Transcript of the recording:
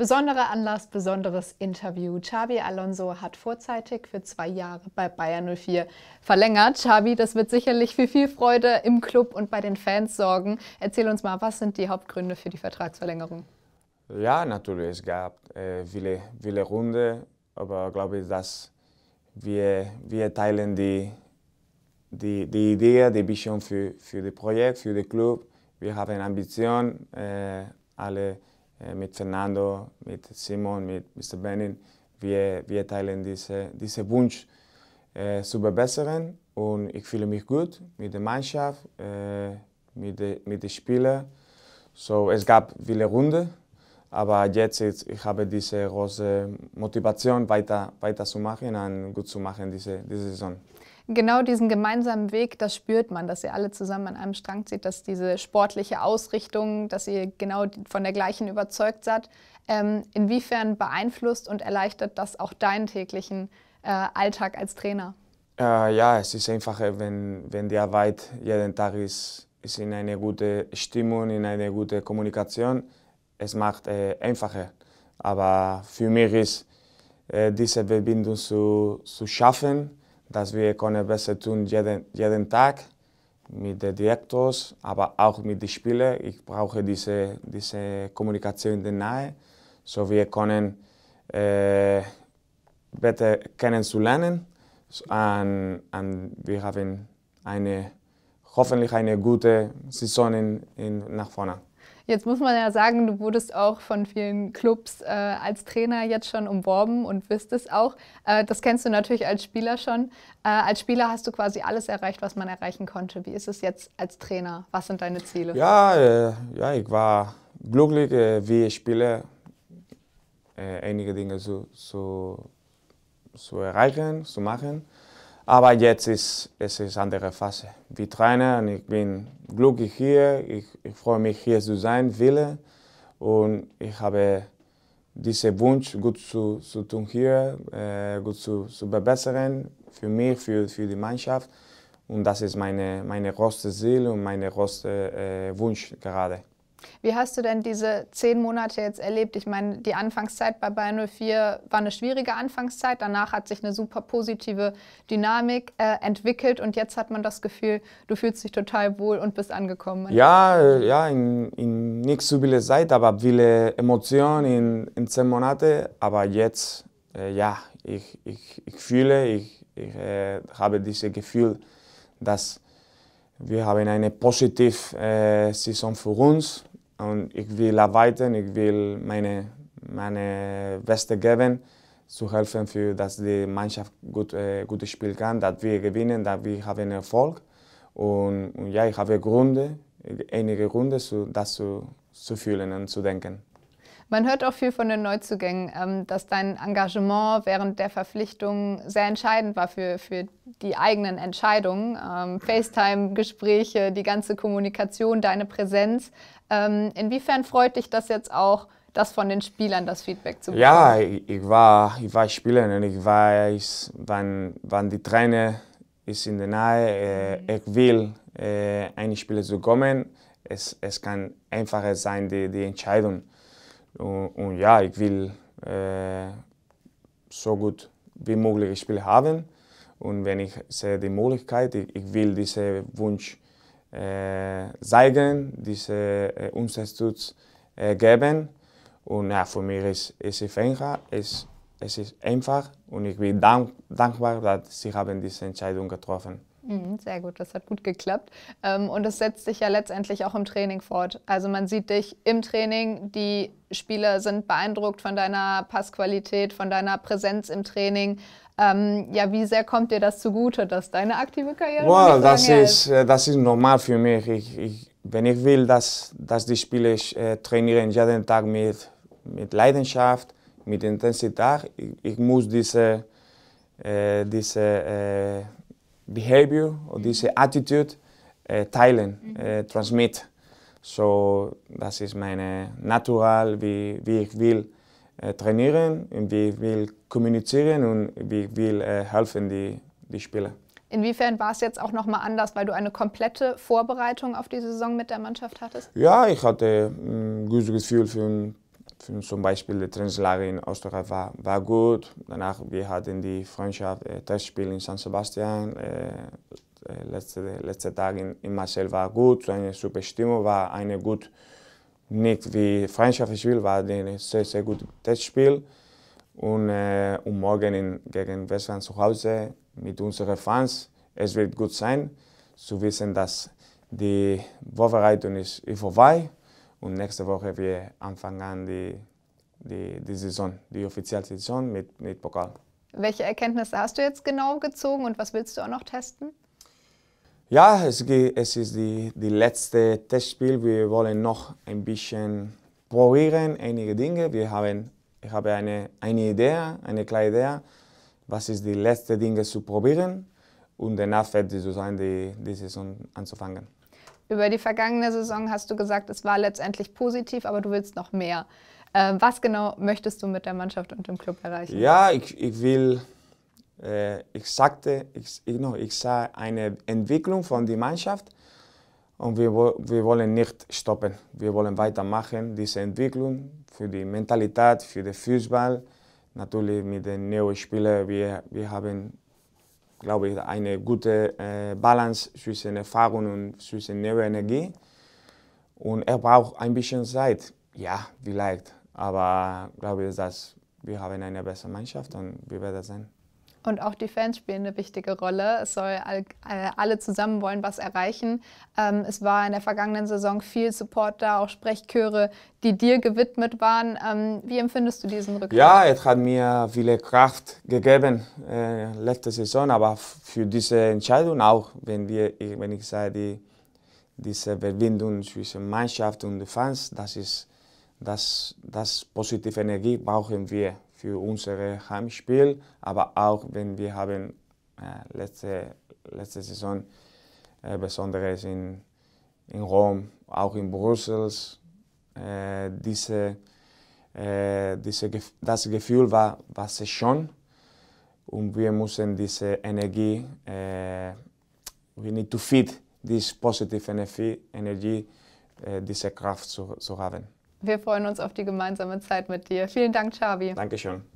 Besonderer Anlass, besonderes Interview. Xavi Alonso hat vorzeitig für zwei Jahre bei Bayern 04 verlängert. Xavi, das wird sicherlich für viel Freude im Club und bei den Fans sorgen. Erzähl uns mal, was sind die Hauptgründe für die Vertragsverlängerung? Ja, natürlich. Es gab äh, viele, viele Runden, aber glaube ich, dass wir, wir teilen die, die, die Idee, die Vision für, für das Projekt, für den Club. Wir haben Ambition, äh, alle Eh, mit Fernando, mit Simon, mit Mr. Benin. Wir, wir teilen diesen Wunsch äh, zu verbessern und ich fühle mich gut mit der Mannschaft, äh, mit, de, mit den Spielern. So, es gab viele Runden, aber jetzt ist, ich habe diese große Motivation, weiter, weiter zu machen und gut zu machen diese, diese Saison genau diesen gemeinsamen Weg, das spürt man, dass ihr alle zusammen an einem Strang zieht, dass diese sportliche Ausrichtung, dass ihr genau von der gleichen überzeugt seid. Ähm, inwiefern beeinflusst und erleichtert das auch deinen täglichen äh, Alltag als Trainer? Äh, ja, es ist einfacher, äh, wenn, wenn die Arbeit jeden Tag ist, ist in eine gute Stimmung, in eine gute Kommunikation. Es macht äh, einfacher. Aber für mich ist äh, diese Verbindung zu, zu schaffen, dass wir können besser tun jeden, jeden Tag mit den Direktors, aber auch mit den Spielern. Ich brauche diese, diese Kommunikation in der Nähe, so wir können äh, besser kennenzulernen. Und, und wir haben eine, hoffentlich eine gute Saison in, in, nach vorne. Jetzt muss man ja sagen, du wurdest auch von vielen Clubs äh, als Trainer jetzt schon umworben und wirst es auch. Äh, das kennst du natürlich als Spieler schon. Äh, als Spieler hast du quasi alles erreicht, was man erreichen konnte. Wie ist es jetzt als Trainer? Was sind deine Ziele? Ja, äh, ja ich war glücklich, äh, wie Spieler äh, einige Dinge zu, zu, zu erreichen, zu machen. Aber jetzt ist es ist eine andere Phase. Wie Trainer, und ich bin glücklich hier, ich, ich freue mich hier zu sein, Wille. Und ich habe diesen Wunsch, gut zu, zu tun hier, äh, gut zu, zu verbessern, für mich, für, für die Mannschaft. Und das ist meine, meine große Ziel und mein größter äh, Wunsch gerade. Wie hast du denn diese zehn Monate jetzt erlebt? Ich meine, die Anfangszeit bei Bayern 04 war eine schwierige Anfangszeit. Danach hat sich eine super positive Dynamik äh, entwickelt und jetzt hat man das Gefühl, du fühlst dich total wohl und bist angekommen. Ja, äh, ja in, in nicht so viel Zeit, aber viele Emotionen in, in zehn Monaten. Aber jetzt, äh, ja, ich, ich, ich fühle, ich, ich äh, habe dieses Gefühl, dass wir haben eine positive äh, Saison für uns haben. Und ich will arbeiten, ich will meine, meine Beste geben, zu helfen, für, dass die Mannschaft gut, äh, gut spielen kann, dass wir gewinnen, dass wir haben Erfolg. haben. und ja, ich habe Gründe, einige Gründe, zu, das zu, zu fühlen und zu denken. Man hört auch viel von den Neuzugängen, ähm, dass dein Engagement während der Verpflichtung sehr entscheidend war für, für die eigenen Entscheidungen, ähm, FaceTime-Gespräche, die ganze Kommunikation, deine Präsenz. Ähm, inwiefern freut dich das jetzt auch, das von den Spielern, das Feedback zu bekommen? Ja, ich, ich war, ich war Spieler und ich weiß, wann, wann die Trainer ist in der Nähe, äh, ich will, äh, ein Spieler zu kommen. Es, es kann einfacher sein, die, die Entscheidung. Und, und ja, ich will äh, so gut wie möglich Spiel haben. Und wenn ich sehe die Möglichkeit, ich, ich will diesen Wunsch äh, zeigen, diese äh, Unterstützung äh, geben. Und ja, für mich ist, es einfach, ist, es ist einfach und ich bin dank, dankbar, dass sie haben diese Entscheidung getroffen haben. Mhm, sehr gut, das hat gut geklappt. Ähm, und es setzt sich ja letztendlich auch im Training fort. Also man sieht dich im Training, die Spieler sind beeindruckt von deiner Passqualität, von deiner Präsenz im Training. Ähm, ja, wie sehr kommt dir das zugute, dass deine aktive Karriere well, so das ist, ist? Äh, das ist normal für mich. Ich, ich, wenn ich will, dass, dass die Spieler äh, trainieren jeden Tag mit, mit Leidenschaft, mit Intensität, ich, ich muss diese, äh, diese äh, behavior or mm-hmm. this uh, attitude uh, teilen, uh, mhm. transmit. So, das ist meine Natural, wie, wie ich will trainieren und wie ich will kommunizieren und wie ich will helfen die, die Spieler. Inwiefern war es jetzt auch nochmal anders, weil du eine komplette Vorbereitung auf die Saison mit der Mannschaft hattest? Ja, ich hatte ein mm, gutes Gefühl für zum Beispiel die Trainingslager in Österreich war, war gut. Danach wir hatten die Freundschaft, äh, Testspiel in San Sebastian. Äh, äh letzte, letzte Tag in, in Marseille war gut, so eine super Stimmung, war eine gut, nicht wie Freundschaftsspiel, war ein sehr, sehr gutes Testspiel. Und, äh, und morgen in, gegen Westland zu Hause mit unseren Fans, es wird gut sein, zu wissen, dass die Vorbereitung ist vorbei und nächste Woche wir anfangen die, die, die Saison, die offizielle Saison mit, mit Pokal. Welche Erkenntnisse hast du jetzt genau gezogen und was willst du auch noch testen? Ja, es, es ist die, die letzte Testspiel. Wir wollen noch ein bisschen probieren, einige Dinge. Wir haben, ich habe eine, eine Idee, eine kleine Idee, was ist die letzte Dinge zu probieren um danach fertig zu sein, die, die Saison anzufangen. Über die vergangene Saison hast du gesagt, es war letztendlich positiv, aber du willst noch mehr. Ähm, was genau möchtest du mit der Mannschaft und dem Club erreichen? Ja, ich, ich will, äh, ich sagte, ich, ich, no, ich sah eine Entwicklung von der Mannschaft und wir, wir wollen nicht stoppen. Wir wollen weitermachen, diese Entwicklung für die Mentalität, für den Fußball. Natürlich mit den neuen Spielern, wir, wir haben glaube ich, eine gute äh, Balance zwischen Erfahrung und zwischen neuer Energie. Und er braucht ein bisschen Zeit, ja, vielleicht. Aber glaube ich, dass wir haben eine bessere Mannschaft und wir werden sehen. Und auch die Fans spielen eine wichtige Rolle. Es soll alle zusammen wollen was erreichen. Ähm, es war in der vergangenen Saison viel Support da, auch Sprechchöre, die dir gewidmet waren. Ähm, wie empfindest du diesen Rückgang? Ja, es hat mir viele Kraft gegeben äh, letzte Saison, aber für diese Entscheidung auch, wenn, wir, wenn ich sage, die, diese Verbindung zwischen Mannschaft und Fans, das ist das, das positive Energie brauchen wir für unsere Heimspiel, aber auch wenn wir haben äh, letzte, letzte Saison äh, Besonderes in, in Rom, auch in Brüssel, äh, diese, äh, diese, das Gefühl war, was es schon und wir müssen diese Energie, äh, we need to feed this positive Energie, energy äh, diese Kraft zu, zu haben. Wir freuen uns auf die gemeinsame Zeit mit dir. Vielen Dank, Xavi. Dankeschön.